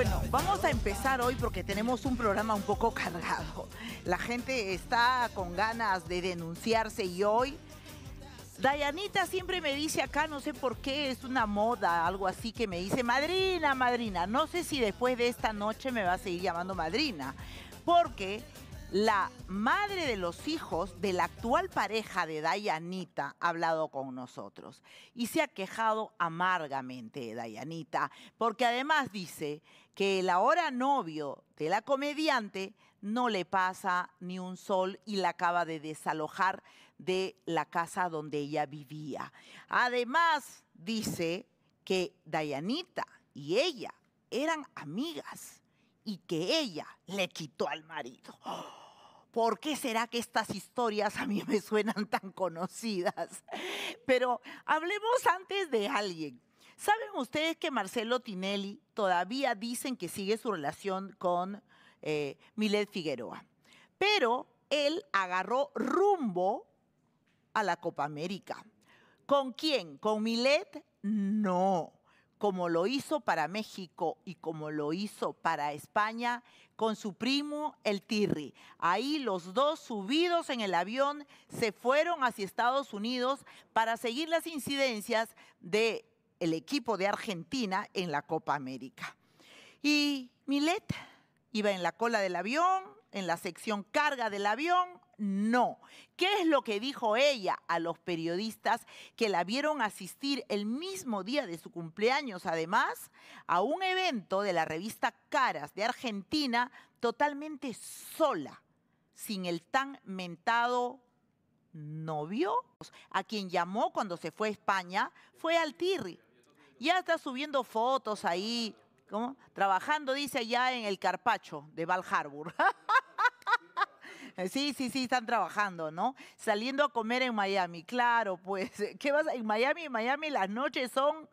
Bueno, vamos a empezar hoy porque tenemos un programa un poco cargado. La gente está con ganas de denunciarse y hoy Dayanita siempre me dice acá, no sé por qué, es una moda, algo así, que me dice, madrina, madrina. No sé si después de esta noche me va a seguir llamando madrina, porque la madre de los hijos de la actual pareja de Dayanita ha hablado con nosotros y se ha quejado amargamente de Dayanita, porque además dice que el ahora novio de la comediante no le pasa ni un sol y la acaba de desalojar de la casa donde ella vivía. Además, dice que Dayanita y ella eran amigas y que ella le quitó al marido. ¿Por qué será que estas historias a mí me suenan tan conocidas? Pero hablemos antes de alguien. ¿Saben ustedes que Marcelo Tinelli todavía dicen que sigue su relación con eh, Milet Figueroa? Pero él agarró rumbo a la Copa América. ¿Con quién? ¿Con Milet? No como lo hizo para México y como lo hizo para España con su primo el Tirri. Ahí los dos subidos en el avión se fueron hacia Estados Unidos para seguir las incidencias del equipo de Argentina en la Copa América. Y Milet iba en la cola del avión, en la sección carga del avión, no. ¿Qué es lo que dijo ella a los periodistas que la vieron asistir el mismo día de su cumpleaños, además, a un evento de la revista Caras de Argentina totalmente sola, sin el tan mentado novio, a quien llamó cuando se fue a España, fue al Tirri. Ya está subiendo fotos ahí, trabajando, dice, allá en el Carpacho de Val Harbour. Eh, sí, sí, sí, están trabajando, ¿no? Saliendo a comer en Miami, claro, pues, ¿qué vas? En Miami, Miami las noches son,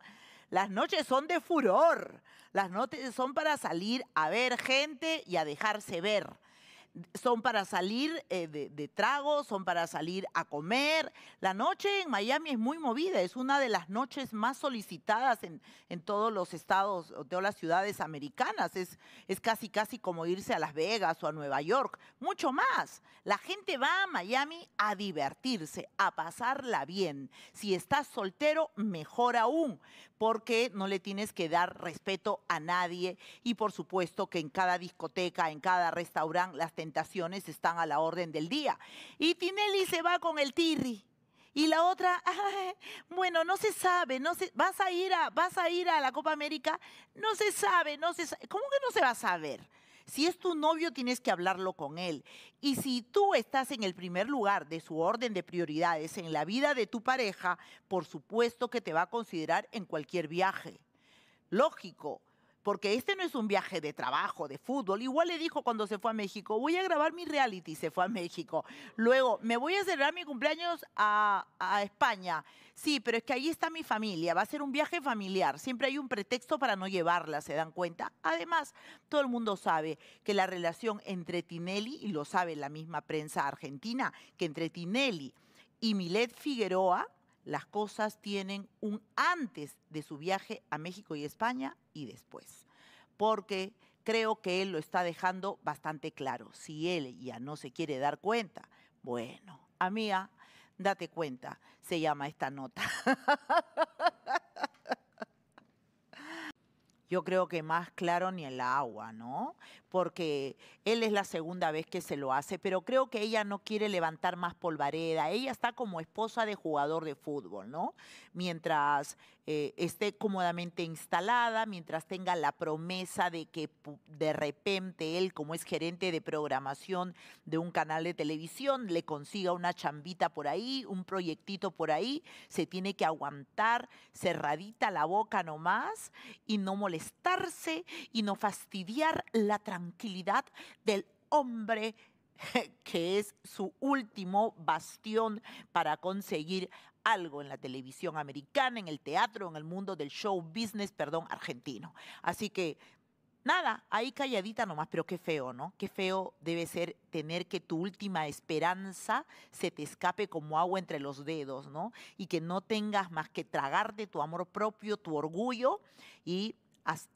las noches son de furor, las noches son para salir a ver gente y a dejarse ver son para salir eh, de, trago, tragos, son para salir a comer. La noche en Miami es muy movida, es una de las noches más solicitadas en, en todos los estados o todas las ciudades americanas. Es, es casi, casi como irse a Las Vegas o a Nueva York, mucho más. La gente va a Miami a divertirse, a pasarla bien. Si estás soltero, mejor aún, porque no le tienes que dar respeto a nadie y por supuesto que en cada discoteca, en cada restaurante, las tenemos están a la orden del día. Y Tinelli se va con el Tirri. Y la otra, bueno, no se sabe, no se, vas a ir a, vas a ir a la Copa América, no se sabe, no se sabe. ¿Cómo que no se va a saber? Si es tu novio, tienes que hablarlo con él. Y si tú estás en el primer lugar de su orden de prioridades en la vida de tu pareja, por supuesto que te va a considerar en cualquier viaje. Lógico, porque este no es un viaje de trabajo, de fútbol. Igual le dijo cuando se fue a México, voy a grabar mi reality, se fue a México. Luego, me voy a celebrar mi cumpleaños a, España. Sí, pero es que ahí está mi familia, va a ser un viaje familiar. Siempre hay un pretexto para no llevarla, ¿se dan cuenta? Además, todo el mundo sabe que la relación entre Tinelli, y lo sabe la misma prensa argentina, que entre Tinelli y Milet Figueroa, las cosas tienen un antes de su viaje a México y España y después. Porque creo que él lo está dejando bastante claro. Si él ya no se quiere dar cuenta, bueno, amiga, date cuenta, se llama esta nota. yo creo que más claro ni el agua, ¿no? Porque él es la segunda vez que se lo hace, pero creo que ella no quiere levantar más polvareda. Ella está como esposa de jugador de fútbol, ¿no? Mientras eh, esté cómodamente instalada, mientras tenga la promesa de que de repente él, como es gerente de programación de un canal de televisión, le consiga una chambita por ahí, un proyectito por ahí, se tiene que aguantar cerradita la boca nomás y no molestarse y no fastidiar la tranquilidad del hombre que es su último bastión para conseguir algo en la televisión americana, en el teatro, en el mundo del show business, perdón, argentino. Así que nada, ahí calladita nomás, pero qué feo, ¿no? Qué feo debe ser tener que tu última esperanza se te escape como agua entre los dedos, ¿no? Y que no tengas más que tragarte tu amor propio, tu orgullo y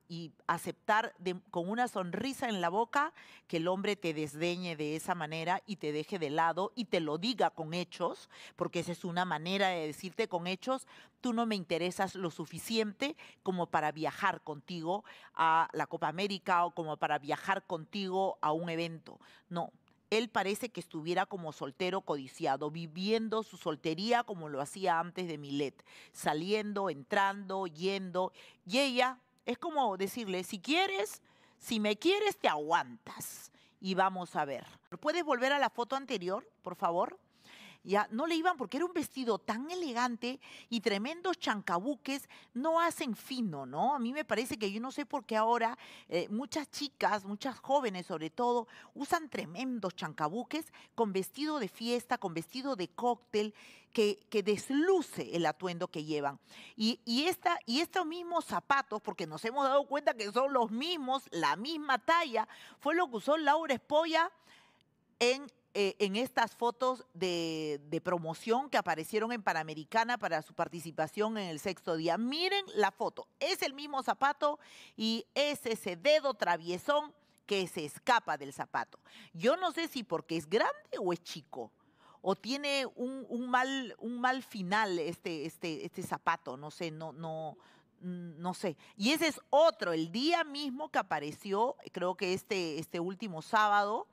y aceptar con una sonrisa en la boca que el hombre te desdeñe de esa manera y te deje de lado y te lo diga con hechos, porque esa es una manera de decirte con hechos, tú no me interesas lo suficiente como para viajar contigo a la Copa América o como para viajar contigo a un evento. No, él parece que estuviera como soltero codiciado, viviendo su soltería como lo hacía antes de Milet, saliendo, entrando, yendo, y ella es como decirle, si quieres, si me quieres, te aguantas. Y vamos a ver. ¿Puedes volver a la foto anterior, por favor? Ya, no le iban porque era un vestido tan elegante y tremendos chancabuques no hacen fino, ¿no? A mí me parece que yo no sé por qué ahora eh, muchas chicas, muchas jóvenes sobre todo, usan tremendos chancabuques con vestido de fiesta, con vestido de cóctel que, desluce el atuendo que llevan. Y, estos mismos zapatos, porque nos hemos dado cuenta que son los mismos, la misma talla, fue lo que usó Laura Espolla eh, en estas fotos de, de, promoción que aparecieron en Panamericana para su participación en el sexto día. Miren la foto, es el mismo zapato y es ese dedo traviesón que se escapa del zapato. Yo no sé si porque es grande o es chico o tiene un, mal, un mal final este, este, este zapato, no sé, no, no, no sé. Y ese es otro, el día mismo que apareció, creo que este, este último sábado,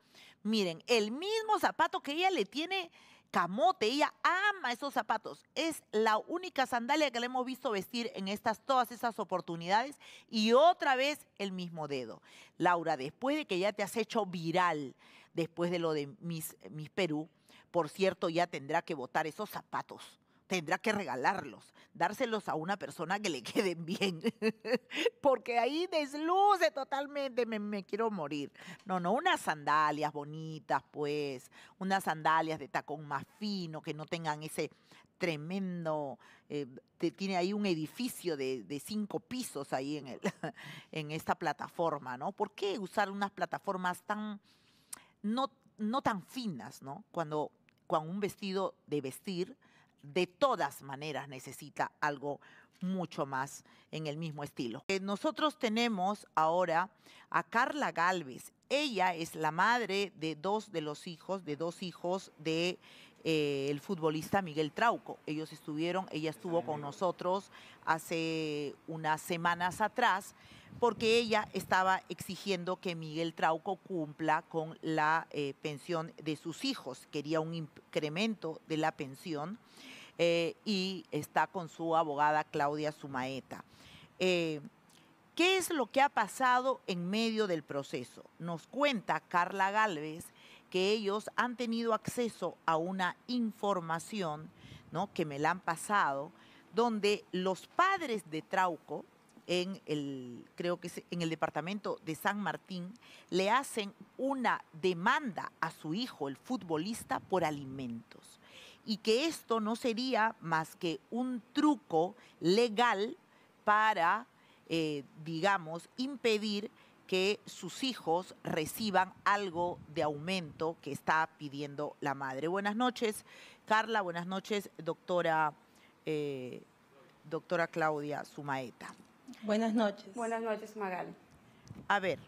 miren, el mismo zapato que ella le tiene camote, ella ama esos zapatos. Es la única sandalia que le hemos visto vestir en estas, todas esas oportunidades y otra vez el mismo dedo. Laura, después de que ya te has hecho viral, después de lo de mis Miss Perú, por cierto, ya tendrá que botar esos zapatos tendrá que regalarlos, dárselos a una persona que le queden bien, porque ahí desluce totalmente, me, quiero morir. No, no, unas sandalias bonitas, pues, unas sandalias de tacón más fino, que no tengan ese tremendo, eh, tiene ahí un edificio de, cinco pisos ahí en, el, en esta plataforma, ¿no? ¿Por qué usar unas plataformas tan no no tan finas, ¿no? Cuando, con un vestido de vestir de todas maneras necesita algo mucho más en el mismo estilo. Eh, nosotros tenemos ahora a Carla Galvez. Ella es la madre de dos de los hijos, de dos hijos de eh, el futbolista Miguel Trauco. Ellos estuvieron, ella estuvo con nosotros hace unas semanas atrás porque ella estaba exigiendo que Miguel Trauco cumpla con la eh, pensión de sus hijos, quería un incremento de la pensión eh, y está con su abogada Claudia Sumaeta. Eh, ¿Qué es lo que ha pasado en medio del proceso? Nos cuenta Carla Galvez que ellos han tenido acceso a una información, ¿no? que me la han pasado, donde los padres de Trauco en el, creo que en el departamento de San Martín, le hacen una demanda a su hijo, el futbolista, por alimentos. Y que esto no sería más que un truco legal para, eh, digamos, impedir que sus hijos reciban algo de aumento que está pidiendo la madre. Buenas noches, Carla. Buenas noches, doctora, eh, doctora Claudia Sumaeta. Buenas noches. Buenas noches, Magali. A ver,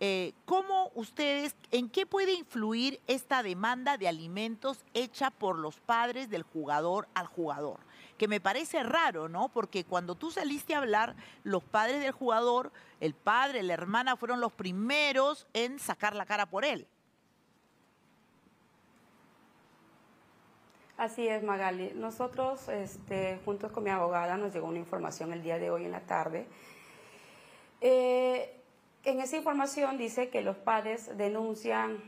eh, ¿cómo ustedes, en qué puede influir esta demanda de alimentos hecha por los padres del jugador al jugador? Que me parece raro, ¿no? Porque cuando tú saliste a hablar, los padres del jugador, el padre, la hermana, fueron los primeros en sacar la cara por él. Así es, Magali. Nosotros, este, juntos con mi abogada, nos llegó una información el día de hoy en la tarde. Eh, en esa información dice que los padres denuncian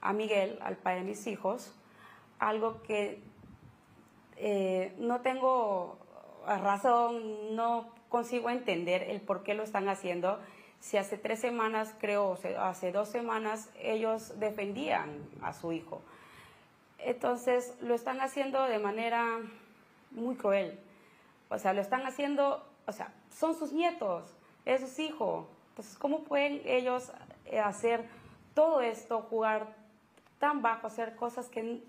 a Miguel, al padre de mis hijos, algo que eh, no tengo razón, no consigo entender el por qué lo están haciendo. Si hace tres semanas, creo, hace dos semanas, ellos defendían a su hijo. Entonces lo están haciendo de manera muy cruel. O sea, lo están haciendo, o sea, son sus nietos, es sus hijos. Entonces, ¿cómo pueden ellos eh, hacer todo esto, jugar tan bajo, hacer cosas que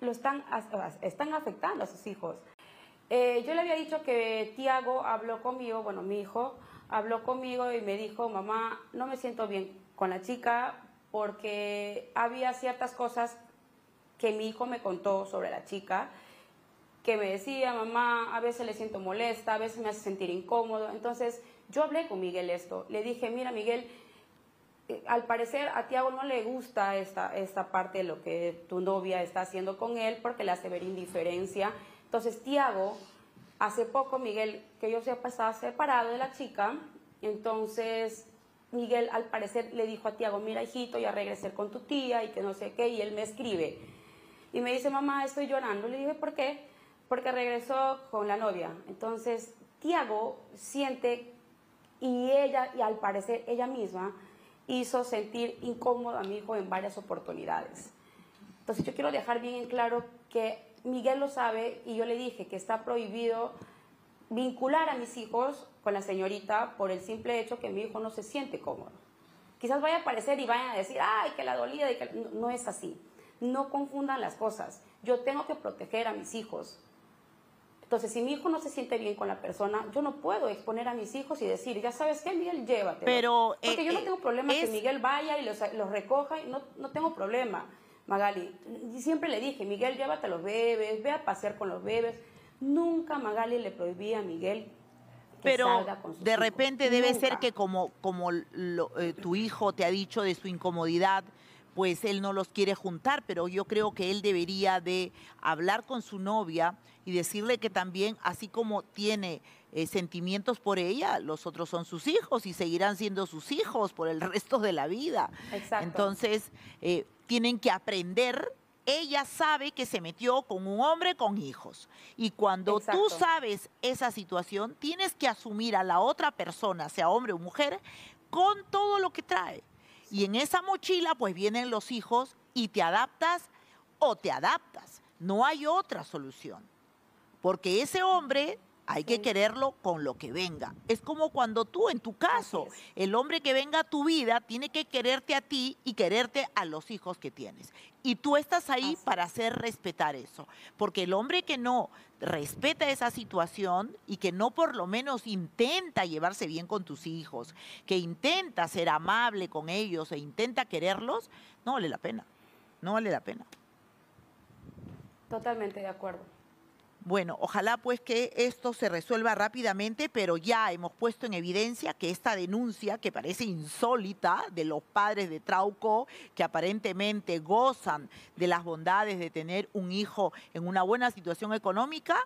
lo están, están afectando a sus hijos? Eh, yo le había dicho que Tiago habló conmigo, bueno, mi hijo habló conmigo y me dijo, mamá, no me siento bien con la chica porque había ciertas cosas que mi hijo me contó sobre la chica, que me decía, mamá, a veces le siento molesta, a veces me hace sentir incómodo. Entonces yo hablé con Miguel esto, le dije, mira Miguel, eh, al parecer a Tiago no le gusta esta, esta parte de lo que tu novia está haciendo con él porque le hace ver indiferencia. Entonces Tiago, hace poco Miguel, que yo se estaba separado de la chica, entonces Miguel al parecer le dijo a Tiago, mira hijito, ya regresé con tu tía y que no sé qué, y él me escribe y me dice, mamá, estoy llorando. Le dije, ¿por qué? Porque regresó con la novia. Entonces, Tiago siente y ella, y al parecer ella misma, hizo sentir incómodo a mi hijo en varias oportunidades. Entonces, yo quiero dejar bien claro que Miguel lo sabe y yo le dije que está prohibido vincular a mis hijos con la señorita por el simple hecho que mi hijo no se siente cómodo. Quizás vaya a aparecer y vaya a decir, ay, que la dolida y que no es así. No confundan las cosas. Yo tengo que proteger a mis hijos. Entonces, si mi hijo no se siente bien con la persona, yo no puedo exponer a mis hijos y decir, ya sabes qué, Miguel, llévate. Pero, eh, Porque yo no eh, tengo problema que Miguel vaya y los, recoja, y no, tengo problema. Magali, siempre le dije, Miguel, llévate a los bebés, ve a pasear con los bebés. Nunca Magali le prohibía a Miguel pero de repente debe ser que como, como eh, tu hijo te ha dicho de su incomodidad pues él no los quiere juntar, pero yo creo que él debería de hablar con su novia y decirle que también, así como tiene eh, sentimientos por ella, los otros son sus hijos y seguirán siendo sus hijos por el resto de la vida. Exacto. Entonces, eh, tienen que aprender ella sabe que se metió con un hombre con hijos. Y cuando tú sabes esa situación, tienes que asumir a la otra persona, sea hombre o mujer, con todo lo que trae. Y en esa mochila pues vienen los hijos y te adaptas o te adaptas. No hay otra solución. Porque ese hombre hay que quererlo con lo que venga. Es como cuando tú, en tu caso, el hombre que venga a tu vida tiene que quererte a ti y quererte a los hijos que tienes. Y tú estás ahí para hacer respetar eso. Porque el hombre que no respeta esa situación y que no por lo menos intenta llevarse bien con tus hijos, que intenta ser amable con ellos e intenta quererlos, no vale la pena. No vale la pena. Totalmente de acuerdo. Bueno, ojalá pues que esto se resuelva rápidamente, pero ya hemos puesto en evidencia que esta denuncia, que parece insólita, de los padres de Trauco, que aparentemente gozan de las bondades de tener un hijo en una buena situación económica,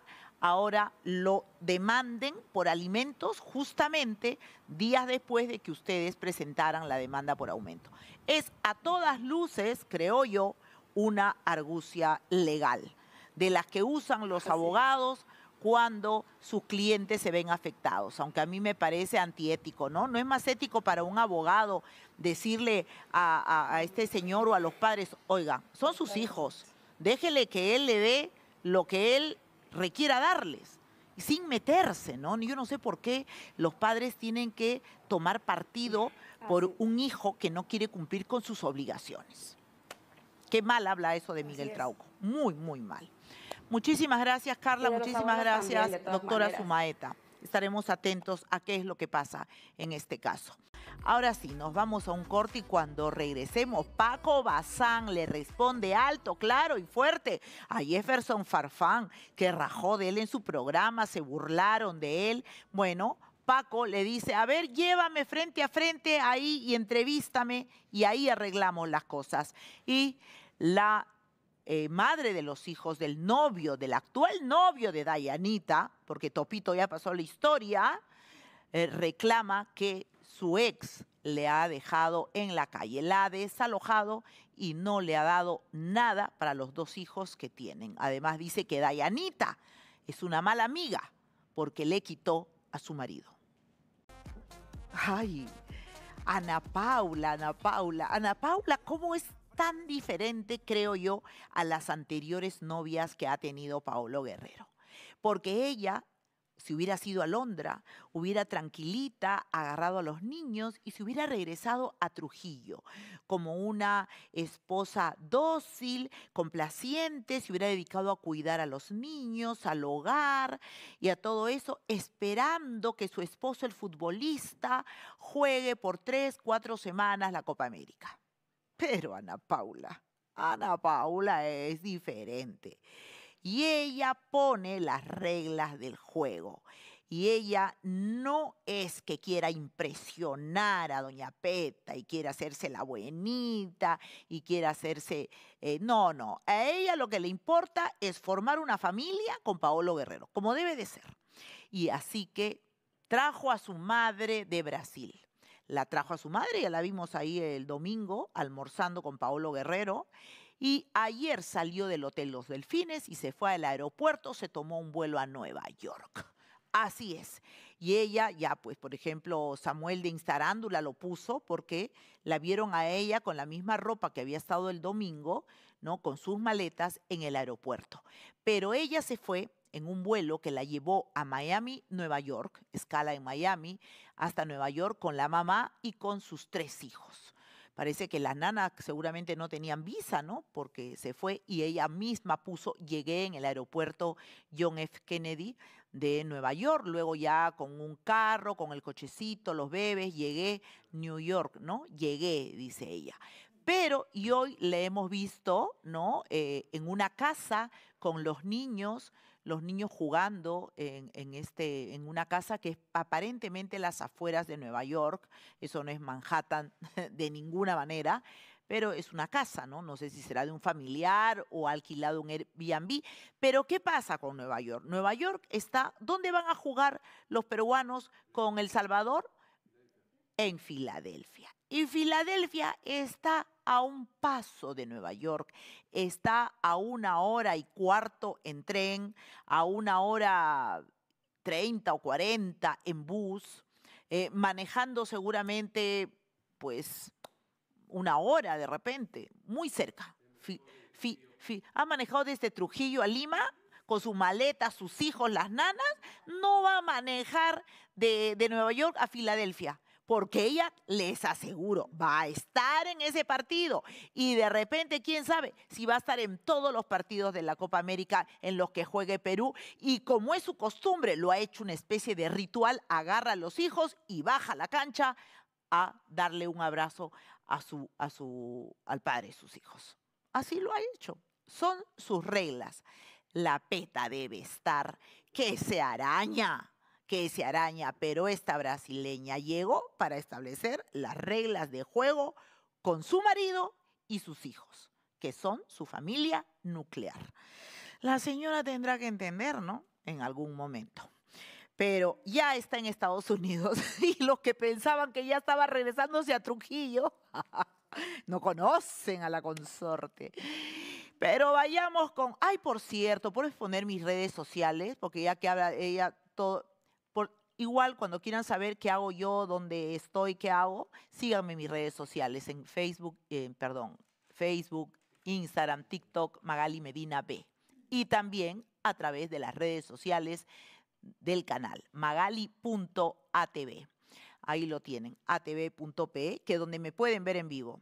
ahora lo demanden por alimentos justamente días después de que ustedes presentaran la demanda por aumento. Es a todas luces, creo yo, una argucia legal de las que usan los abogados cuando sus clientes se ven afectados, aunque a mí me parece antiético, ¿no? No es más ético para un abogado decirle a, este señor o a los padres, oiga, son sus hijos, déjele que él le dé lo que él requiera darles, sin meterse, ¿no? Yo no sé por qué los padres tienen que tomar partido por un hijo que no quiere cumplir con sus obligaciones. Qué mal habla eso de Miguel Trauco, muy, muy mal. Muchísimas gracias, Carla. Muchísimas gracias, doctora Zumaeta. Estaremos atentos a qué es lo que pasa en este caso. Ahora sí, nos vamos a un corte y cuando regresemos, Paco Bazán le responde alto, claro y fuerte a Jefferson Farfán, que rajó de él en su programa, se burlaron de él. Bueno, Paco le dice, a ver, llévame frente a frente ahí y entrevístame y ahí arreglamos las cosas. Y la eh, madre de los hijos del novio, del actual novio de Dayanita, porque Topito ya pasó la historia, eh, reclama que su ex le ha dejado en la calle, la ha desalojado y no le ha dado nada para los dos hijos que tienen. Además dice que Dayanita es una mala amiga porque le quitó a su marido. Ay, Ana Paula, Ana Paula, Ana Paula, ¿cómo es tan diferente, creo yo, a las anteriores novias que ha tenido Paolo Guerrero. Porque ella, si hubiera sido a Londra, hubiera tranquilita agarrado a los niños y se hubiera regresado a Trujillo como una esposa dócil, complaciente, se hubiera dedicado a cuidar a los niños, al hogar y a todo eso, esperando que su esposo, el futbolista, juegue por tres, cuatro semanas la Copa América. Pero Ana Paula, Ana Paula es diferente. Y ella pone las reglas del juego. Y ella no es que quiera impresionar a Doña Peta y quiera hacerse la buenita y quiera hacerse... Eh, no, no. A ella lo que le importa es formar una familia con Paolo Guerrero, como debe de ser. Y así que trajo a su madre de Brasil la trajo a su madre, ya la vimos ahí el domingo almorzando con Paolo Guerrero. Y ayer salió del Hotel Los Delfines y se fue al aeropuerto, se tomó un vuelo a Nueva York. Así es. Y ella, ya pues, por ejemplo, Samuel de Instarándula lo puso porque la vieron a ella con la misma ropa que había estado el domingo, ¿no? Con sus maletas en el aeropuerto. Pero ella se fue en un vuelo que la llevó a Miami, Nueva York, escala en Miami, hasta Nueva York con la mamá y con sus tres hijos. Parece que las nanas seguramente no tenían visa, ¿no? Porque se fue y ella misma puso, llegué en el aeropuerto John F. Kennedy de Nueva York, luego ya con un carro, con el cochecito, los bebés, llegué New York, ¿no? Llegué, dice ella. Pero, y hoy le hemos visto, ¿no? Eh, en una casa con los niños, los niños jugando en, este, en una casa que es aparentemente las afueras de Nueva York, eso no es Manhattan de ninguna manera, pero es una casa, ¿no? No sé si será de un familiar o alquilado un Airbnb. Pero ¿qué pasa con Nueva York? Nueva York está, ¿dónde van a jugar los peruanos con El Salvador? En Filadelfia. Y Filadelfia está a un paso de Nueva York, está a una hora y cuarto en tren, a una hora treinta o cuarenta en bus, eh, manejando seguramente pues una hora de repente, muy cerca. Ha manejado desde Trujillo a Lima con su maleta, sus hijos, las nanas, no va a manejar de, de Nueva York a Filadelfia porque ella les aseguro, va a estar en ese partido y de repente, quién sabe, si va a estar en todos los partidos de la Copa América en los que juegue Perú y como es su costumbre, lo ha hecho una especie de ritual, agarra a los hijos y baja la cancha a darle un abrazo a su, a al padre de sus hijos. Así lo ha hecho. Son sus reglas. La peta debe estar que se araña que se araña, pero esta brasileña llegó para establecer las reglas de juego con su marido y sus hijos, que son su familia nuclear. La señora tendrá que entender, ¿no? En algún momento. Pero ya está en Estados Unidos y los que pensaban que ya estaba regresándose a Trujillo no conocen a la consorte. Pero vayamos con, ay, por cierto, por exponer mis redes sociales, porque ya que habla ella todo, Igual cuando quieran saber qué hago yo, dónde estoy, qué hago, síganme en mis redes sociales, en Facebook, eh, perdón, Facebook, Instagram, TikTok, Magali Medina B. Y también a través de las redes sociales del canal, magali.atv. Ahí lo tienen, atv.pe, que es donde me pueden ver en vivo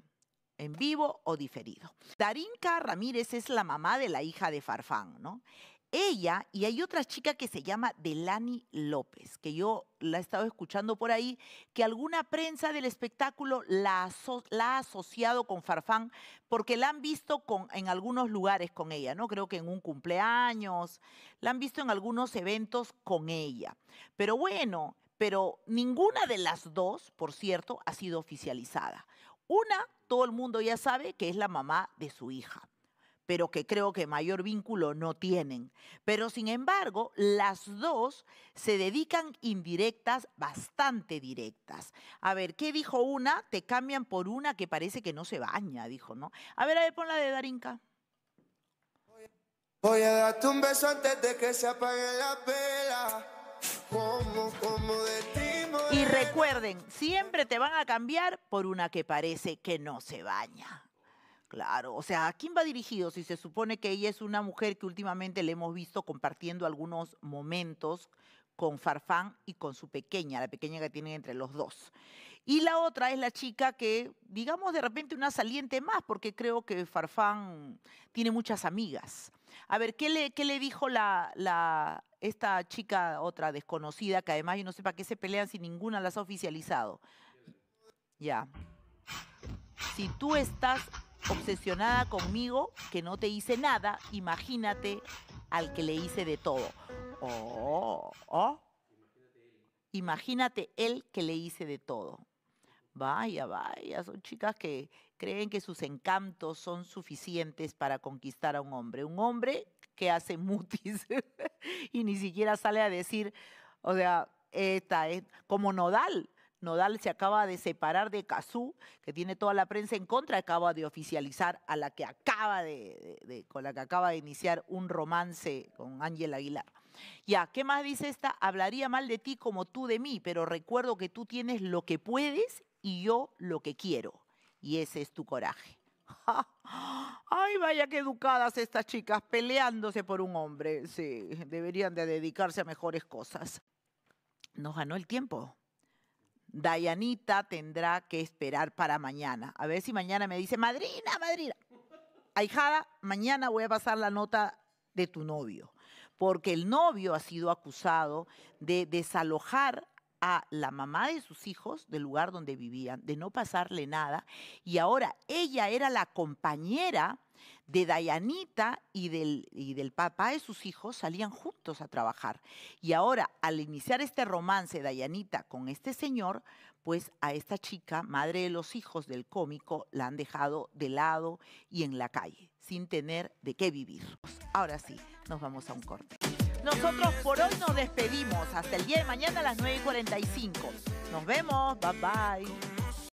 en vivo o diferido. Darinka Ramírez es la mamá de la hija de Farfán, ¿no? ella y hay otra chica que se llama Delani López, que yo la he estado escuchando por ahí, que alguna prensa del espectáculo la, la ha asociado con Farfán porque la han visto con, en algunos lugares con ella, ¿no? Creo que en un cumpleaños, la han visto en algunos eventos con ella. Pero bueno, pero ninguna de las dos, por cierto, ha sido oficializada. Una, todo el mundo ya sabe que es la mamá de su hija pero que creo que mayor vínculo no tienen. Pero sin embargo, las dos se dedican indirectas, bastante directas. A ver, ¿qué dijo una? Te cambian por una que parece que no se baña, dijo, ¿no? A ver, a ver, pon la de Darinka. Voy a darte un beso antes de que se apague la vela. y recuerden, siempre te van a cambiar por una que parece que no se baña. Claro, o sea, ¿a quién va dirigido si se supone que ella es una mujer que últimamente le hemos visto compartiendo algunos momentos con Farfán y con su pequeña, la pequeña que tienen entre los dos? Y la otra es la chica que, digamos, de repente una saliente más, porque creo que Farfán tiene muchas amigas. A ver, ¿qué le, dijo la, esta chica, otra desconocida, que además yo no sé para qué se pelean si ninguna las ha oficializado? Ya. Si tú estás obsesionada conmigo que no te hice nada, imagínate al que le hice de todo. Oh, oh, Imagínate él que le hice de todo. Vaya, vaya, son chicas que creen que sus encantos son suficientes para conquistar a un hombre. Un hombre que hace mutis y ni siquiera sale a decir, o sea, esta es como nodal. Nodal se acaba de separar de Cazú, que tiene toda la prensa en contra, acaba de oficializar a la que acaba de, con la que acaba de iniciar un romance con Ángel Aguilar. Ya, ¿qué más dice esta? Hablaría mal de ti como tú de mí, pero recuerdo que tú tienes lo que puedes y yo lo que quiero. Y ese es tu coraje. Ay, vaya que educadas estas chicas peleándose por un hombre. Sí, deberían de dedicarse a mejores cosas. Nos ganó el tiempo. Dayanita tendrá que esperar para mañana. A ver si mañana me dice, madrina, madrina. Ahijada, mañana voy a pasar la nota de tu novio, porque el novio ha sido acusado de desalojar a la mamá de sus hijos del lugar donde vivían, de no pasarle nada, y ahora ella era la compañera de Dayanita y del, y del papá de sus hijos salían juntos a trabajar. Y ahora, al iniciar este romance Dayanita con este señor, pues a esta chica, madre de los hijos del cómico, la han dejado de lado y en la calle, sin tener de qué vivir. Ahora sí, nos vamos a un corte. Nosotros por hoy nos despedimos. Hasta el día de mañana a las 9.45. Nos vemos. Bye bye.